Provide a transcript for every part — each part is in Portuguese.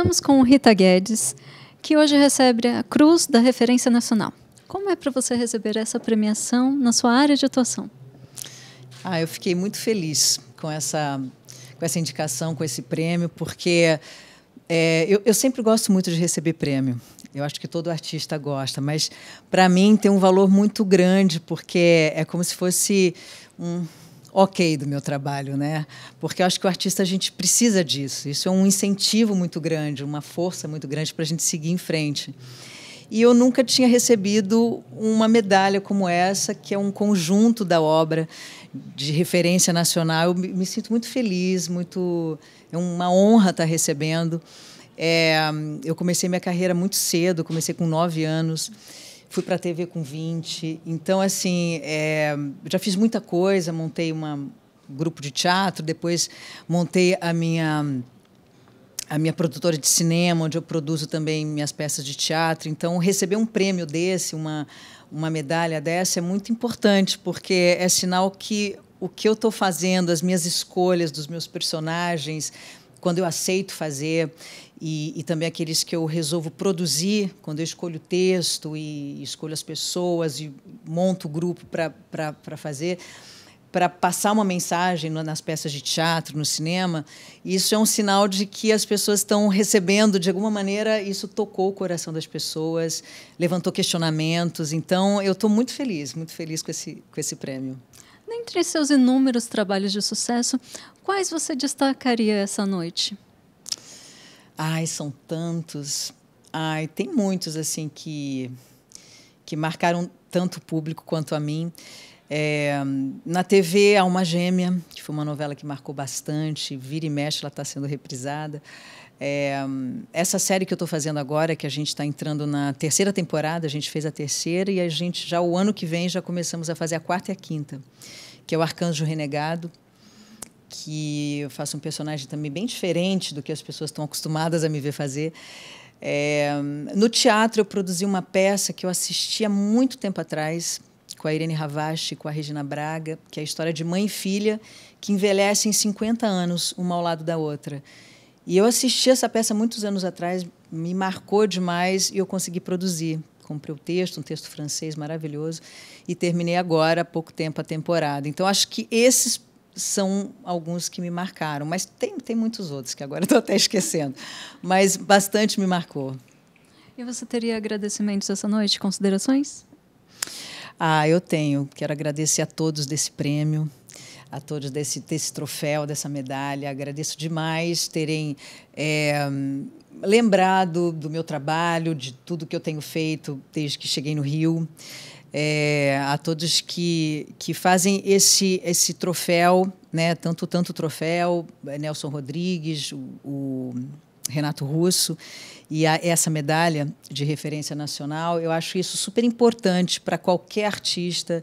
Estamos com Rita Guedes, que hoje recebe a Cruz da Referência Nacional. Como é para você receber essa premiação na sua área de atuação? Ah, eu fiquei muito feliz com essa, com essa indicação, com esse prêmio, porque é, eu, eu sempre gosto muito de receber prêmio. Eu acho que todo artista gosta, mas para mim tem um valor muito grande, porque é como se fosse um, ok do meu trabalho, né? Porque eu acho que o artista a gente precisa disso. Isso é um incentivo muito grande, uma força muito grande para a gente seguir em frente. E eu nunca tinha recebido uma medalha como essa, que é um conjunto da obra de referência nacional. Eu me sinto muito feliz, muito é uma honra estar tá recebendo. É, eu comecei minha carreira muito cedo, comecei com nove anos fui para a TV com 20. Então, assim, é, já fiz muita coisa, montei uma, um grupo de teatro, depois montei a minha a minha produtora de cinema, onde eu produzo também minhas peças de teatro. Então, receber um prêmio desse, uma, uma medalha dessa, é muito importante, porque é sinal que o que eu estou fazendo, as minhas escolhas dos meus personagens, quando eu aceito fazer e, e, também aqueles que eu resolvo produzir, quando eu escolho o texto e escolho as pessoas e monto o grupo para fazer, para passar uma mensagem nas peças de teatro, no cinema, isso é um sinal de que as pessoas estão recebendo, de alguma maneira, isso tocou o coração das pessoas, levantou questionamentos. Então, eu estou muito feliz, muito feliz com esse, com esse prêmio. Dentre seus inúmeros trabalhos de sucesso, Quais você destacaria essa noite? Ai, são tantos. Ai, tem muitos assim que que marcaram tanto o público quanto a mim. É, na TV, há uma Gêmea, que foi uma novela que marcou bastante, vira e mexe, ela está sendo reprisada. É, essa série que eu estou fazendo agora, que a gente está entrando na terceira temporada, a gente fez a terceira e a gente já o ano que vem já começamos a fazer a quarta e a quinta, que é o Arcanjo Renegado que eu faço um personagem também bem diferente do que as pessoas estão acostumadas a me ver fazer. É, no teatro, eu produzi uma peça que eu assisti há muito tempo atrás, com a Irene Ravache, e com a Regina Braga, que é a história de mãe e filha que envelhecem 50 anos, uma ao lado da outra. E eu assisti essa peça muitos anos atrás, me marcou demais e eu consegui produzir. Comprei o texto, um texto francês maravilhoso, e terminei agora, há pouco tempo, a temporada. Então, acho que esses são alguns que me marcaram, mas tem, tem muitos outros que agora estou até esquecendo, mas bastante me marcou. E você teria agradecimentos essa noite, considerações? Ah, eu tenho. Quero agradecer a todos desse prêmio, a todos desse, desse troféu, dessa medalha. Agradeço demais terem é, lembrado do meu trabalho, de tudo que eu tenho feito desde que cheguei no Rio é, a todos que, que fazem esse, esse troféu, né? tanto tanto troféu, é, Nelson Rodrigues, o, o Renato Russo, e a, essa medalha de referência nacional, eu acho isso super importante para qualquer artista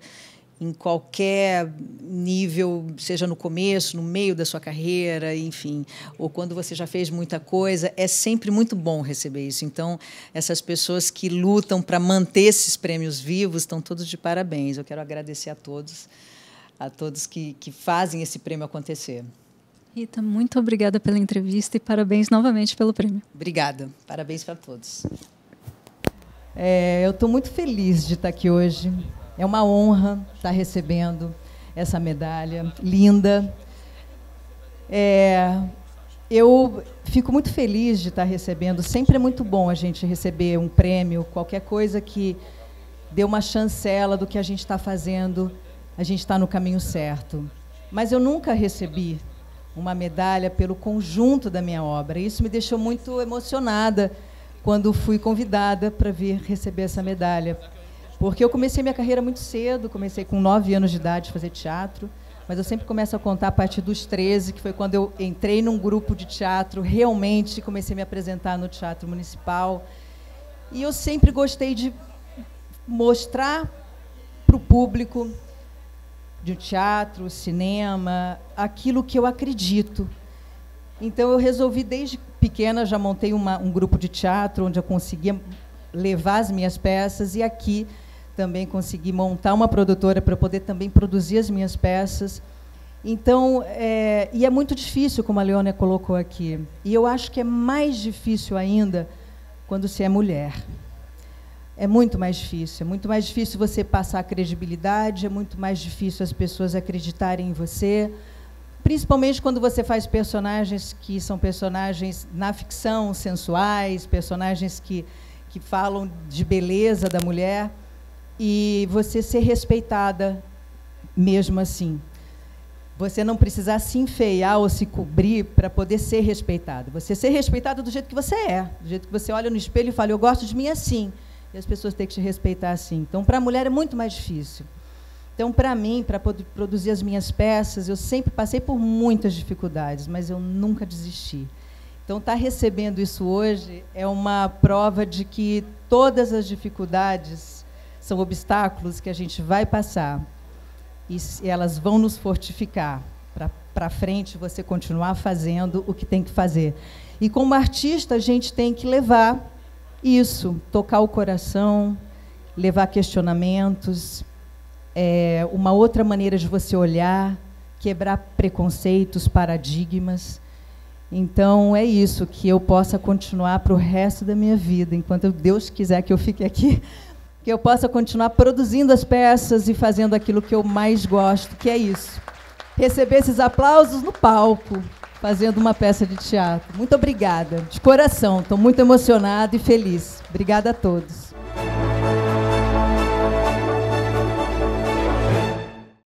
em qualquer nível, seja no começo, no meio da sua carreira, enfim, ou quando você já fez muita coisa, é sempre muito bom receber isso. Então, essas pessoas que lutam para manter esses prêmios vivos estão todos de parabéns. Eu quero agradecer a todos, a todos que, que fazem esse prêmio acontecer. Rita, muito obrigada pela entrevista e parabéns novamente pelo prêmio. Obrigada. Parabéns para todos. É, eu estou muito feliz de estar aqui hoje. É uma honra estar recebendo essa medalha linda. É, eu fico muito feliz de estar recebendo. Sempre é muito bom a gente receber um prêmio, qualquer coisa que dê uma chancela do que a gente está fazendo, a gente está no caminho certo. Mas eu nunca recebi uma medalha pelo conjunto da minha obra. Isso me deixou muito emocionada quando fui convidada para vir receber essa medalha porque eu comecei minha carreira muito cedo, comecei com 9 anos de idade a fazer teatro, mas eu sempre começo a contar a partir dos 13, que foi quando eu entrei num grupo de teatro, realmente comecei a me apresentar no teatro municipal. E eu sempre gostei de mostrar para o público de teatro, cinema, aquilo que eu acredito. Então eu resolvi desde pequena já montei uma, um grupo de teatro onde eu conseguia levar as minhas peças e aqui também consegui montar uma produtora para poder também produzir as minhas peças. Então, é, e é muito difícil, como a Leona colocou aqui. E eu acho que é mais difícil ainda quando se é mulher. É muito mais difícil. É muito mais difícil você passar credibilidade, é muito mais difícil as pessoas acreditarem em você. Principalmente quando você faz personagens que são personagens na ficção sensuais, personagens que, que falam de beleza da mulher e você ser respeitada mesmo assim. Você não precisar se enfeiar ou se cobrir para poder ser respeitado. Você ser respeitado do jeito que você é, do jeito que você olha no espelho e fala, eu gosto de mim assim. E as pessoas têm que te respeitar assim. Então, para a mulher é muito mais difícil. Então, para mim, para produzir as minhas peças, eu sempre passei por muitas dificuldades, mas eu nunca desisti. Então, estar tá recebendo isso hoje é uma prova de que todas as dificuldades são obstáculos que a gente vai passar e elas vão nos fortificar para frente você continuar fazendo o que tem que fazer. E como artista, a gente tem que levar isso, tocar o coração, levar questionamentos, é, uma outra maneira de você olhar, quebrar preconceitos, paradigmas. Então é isso que eu possa continuar para o resto da minha vida, enquanto Deus quiser que eu fique aqui, que eu possa continuar produzindo as peças e fazendo aquilo que eu mais gosto, que é isso. Receber esses aplausos no palco, fazendo uma peça de teatro. Muito obrigada, de coração, estou muito emocionada e feliz. Obrigada a todos.